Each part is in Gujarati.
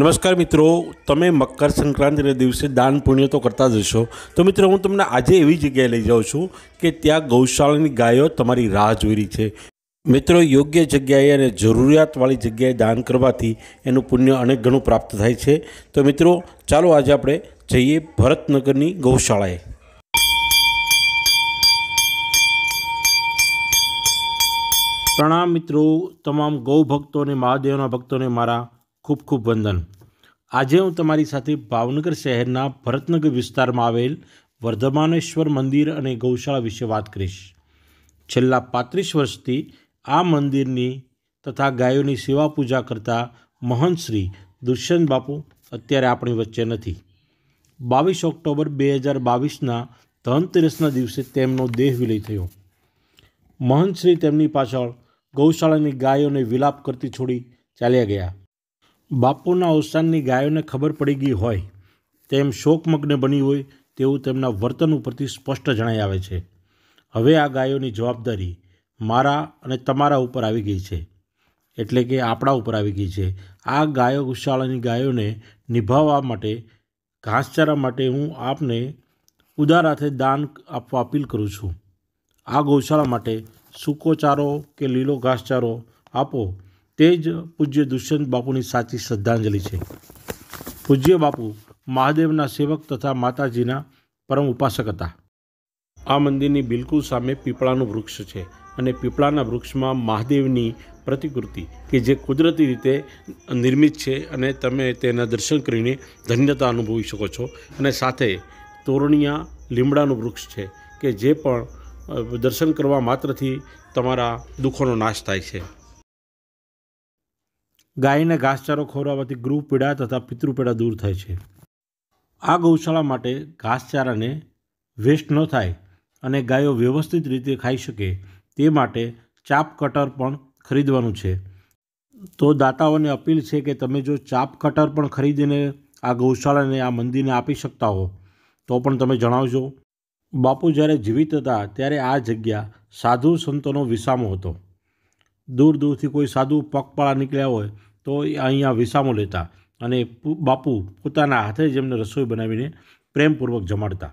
નમસ્કાર મિત્રો તમે મકર સંક્રાંતિના દિવસે દાન પુણ્ય તો કરતા જ હશો તો મિત્રો હું તમને આજે એવી જગ્યાએ લઈ જાઉં છું કે ત્યાં ગૌશાળાની ગાયો તમારી રાહ જોઈ રહી છે મિત્રો યોગ્ય જગ્યાએ અને જરૂરિયાતવાળી જગ્યાએ દાન કરવાથી એનું પુણ્ય અનેક ગણું પ્રાપ્ત થાય છે તો મિત્રો ચાલો આજે આપણે જઈએ ભરતનગરની ગૌશાળાએ પ્રણામ મિત્રો તમામ ગૌ ભક્તોને મહાદેવના ભક્તોને મારા ખૂબ ખૂબ વંદન આજે હું તમારી સાથે ભાવનગર શહેરના ભરતનગર વિસ્તારમાં આવેલ વર્ધમાનેશ્વર મંદિર અને ગૌશાળા વિશે વાત કરીશ છેલ્લા પાંત્રીસ વર્ષથી આ મંદિરની તથા ગાયોની સેવા પૂજા કરતા મહંત શ્રી દુષ્યંત બાપુ અત્યારે આપણી વચ્ચે નથી બાવીસ ઓક્ટોબર બે હજાર બાવીસના ધનતેરસના દિવસે તેમનો દેહ વિલય થયો મહંત શ્રી તેમની પાછળ ગૌશાળાની ગાયોને વિલાપ કરતી છોડી ચાલ્યા ગયા બાપુના અવસાનની ગાયોને ખબર પડી ગઈ હોય તેમ શોકમગ્ન બની હોય તેવું તેમના વર્તન ઉપરથી સ્પષ્ટ જણાઈ આવે છે હવે આ ગાયોની જવાબદારી મારા અને તમારા ઉપર આવી ગઈ છે એટલે કે આપણા ઉપર આવી ગઈ છે આ ગાયો ગૌશાળાની ગાયોને નિભાવવા માટે ઘાસચારા માટે હું આપને ઉદાર હાથે દાન આપવા અપીલ કરું છું આ ગૌશાળા માટે સૂકો ચારો કે લીલો ઘાસચારો આપો તે જ પૂજ્ય દુષ્યંત બાપુની સાચી શ્રદ્ધાંજલિ છે પૂજ્ય બાપુ મહાદેવના સેવક તથા માતાજીના પરમ ઉપાસક હતા આ મંદિરની બિલકુલ સામે પીપળાનું વૃક્ષ છે અને પીપળાના વૃક્ષમાં મહાદેવની પ્રતિકૃતિ કે જે કુદરતી રીતે નિર્મિત છે અને તમે તેના દર્શન કરીને ધન્યતા અનુભવી શકો છો અને સાથે તોરણિયા લીમડાનું વૃક્ષ છે કે જે પણ દર્શન કરવા માત્રથી તમારા દુઃખોનો નાશ થાય છે ગાયને ઘાસચારો ખવડાવવાથી ગૃહ પીડા તથા પિતૃપીડા દૂર થાય છે આ ગૌશાળા માટે ઘાસચારાને વેસ્ટ ન થાય અને ગાયો વ્યવસ્થિત રીતે ખાઈ શકે તે માટે ચાપ કટર પણ ખરીદવાનું છે તો દાતાઓને અપીલ છે કે તમે જો ચાપ કટર પણ ખરીદીને આ ગૌશાળાને આ મંદિરને આપી શકતા હો તો પણ તમે જણાવજો બાપુ જ્યારે જીવિત હતા ત્યારે આ જગ્યા સાધુ સંતોનો વિસામો હતો દૂર દૂરથી કોઈ સાદું પગપાળા નીકળ્યા હોય તો અહીંયા વિસામો લેતા અને બાપુ પોતાના હાથે જ એમને રસોઈ બનાવીને પ્રેમપૂર્વક જમાડતા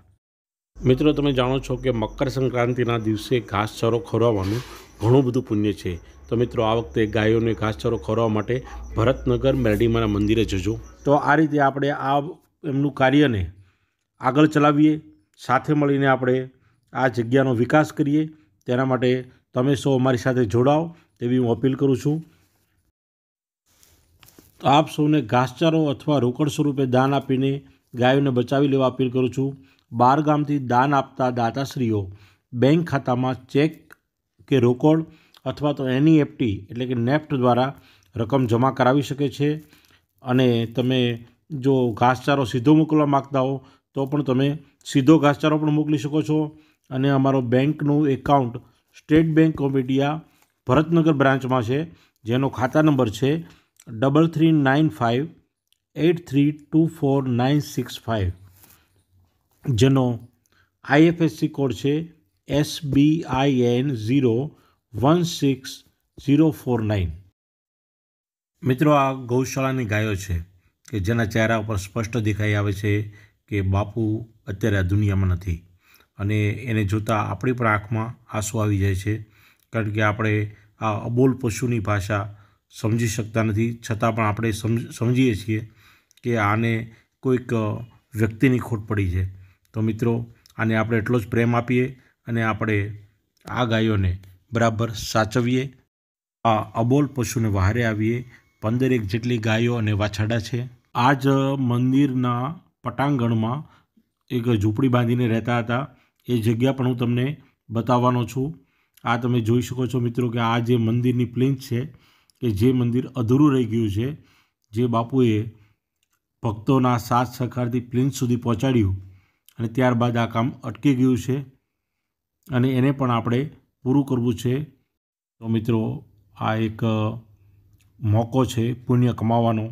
મિત્રો તમે જાણો છો કે મકર સંક્રાંતિના દિવસે ઘાસચારો ખોરવાનું ઘણું બધું પુણ્ય છે તો મિત્રો આ વખતે ગાયોને ઘાસચારો ખોરવા માટે ભરતનગર મેરડીમાના મંદિરે જજો તો આ રીતે આપણે આ એમનું કાર્યને આગળ ચલાવીએ સાથે મળીને આપણે આ જગ્યાનો વિકાસ કરીએ તેના માટે તમે સૌ અમારી સાથે જોડાઓ તેવી હું અપીલ કરું છું તો આપ સૌને ઘાસચારો અથવા રોકડ સ્વરૂપે દાન આપીને ગાયોને બચાવી લેવા અપીલ કરું છું ગામથી દાન આપતા દાતાશ્રીઓ બેંક ખાતામાં ચેક કે રોકડ અથવા તો એનઈએફટી e એટલે કે નેફ્ટ દ્વારા રકમ જમા કરાવી શકે છે અને તમે જો ઘાસચારો સીધો મોકલવા માગતા હો તો પણ તમે સીધો ઘાસચારો પણ મોકલી શકો છો અને અમારો બેંકનું account state bank of India Bharatnagar બ્રાન્ચમાં છે જેનો ખાતા નંબર છે double three nine five eight three two four nine six five જેનો આઈએફએસસી કોડ છે S B I N zero one six zero four nine મિત્રો આ ગૌશાળાની ગાયો છે કે જેના ચહેરા ઉપર સ્પષ્ટ દેખાઈ આવે છે કે બાપુ અત્યારે આ દુનિયામાં નથી અને એને જોતાં આપણી પણ આંખમાં આંસુ આવી જાય છે કારણ કે આપણે આ અબોલ પશુની ભાષા સમજી શકતા નથી છતાં પણ આપણે સમજીએ છીએ કે આને કોઈક વ્યક્તિની ખોટ પડી છે તો મિત્રો આને આપણે એટલો જ પ્રેમ આપીએ અને આપણે આ ગાયોને બરાબર સાચવીએ આ અબોલ પશુને વહારે આવીએ પંદરેક જેટલી ગાયો અને વાછાડા છે આ જ મંદિરના પટાંગણમાં એક ઝૂંપડી બાંધીને રહેતા હતા એ જગ્યા પણ હું તમને બતાવવાનો છું આ તમે જોઈ શકો છો મિત્રો કે આ જે મંદિરની પ્લેન છે કે જે મંદિર અધૂરું રહી ગયું છે જે બાપુએ ભક્તોના સાથ સહકારથી પ્લેન સુધી પહોંચાડ્યું અને ત્યારબાદ આ કામ અટકી ગયું છે અને એને પણ આપણે પૂરું કરવું છે તો મિત્રો આ એક મોકો છે પુણ્ય કમાવાનો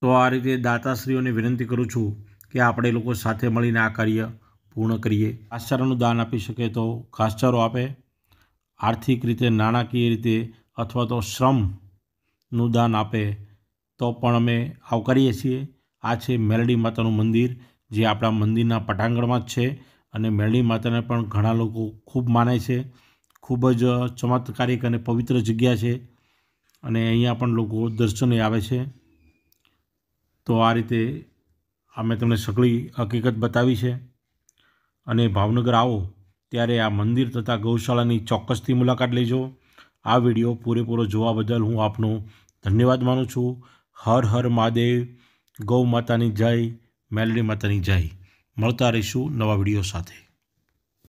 તો આ રીતે દાતાશ્રીઓને વિનંતી કરું છું કે આપણે લોકો સાથે મળીને આ કાર્ય પૂર્ણ કરીએ ઘાસચારાનું દાન આપી શકે તો ઘાસચારો આપે આર્થિક રીતે નાણાકીય રીતે અથવા તો શ્રમનું દાન આપે તો પણ અમે આવકારીએ છીએ આ છે મેલડી માતાનું મંદિર જે આપણા મંદિરના પટાંગણમાં જ છે અને મેરડી માતાને પણ ઘણા લોકો ખૂબ માને છે ખૂબ જ ચમત્કારિક અને પવિત્ર જગ્યા છે અને અહીંયા પણ લોકો દર્શને આવે છે તો આ રીતે અમે તમને સગળી હકીકત બતાવી છે અને ભાવનગર આવો ત્યારે આ મંદિર તથા ગૌશાળાની ચોક્કસથી મુલાકાત લેજો આ વિડીયો પૂરેપૂરો જોવા બદલ હું આપનો ધન્યવાદ માનું છું હર હર મહાદેવ ગૌ માતાની જય મેલડી માતાની જય મળતા રહીશું નવા વિડીયો સાથે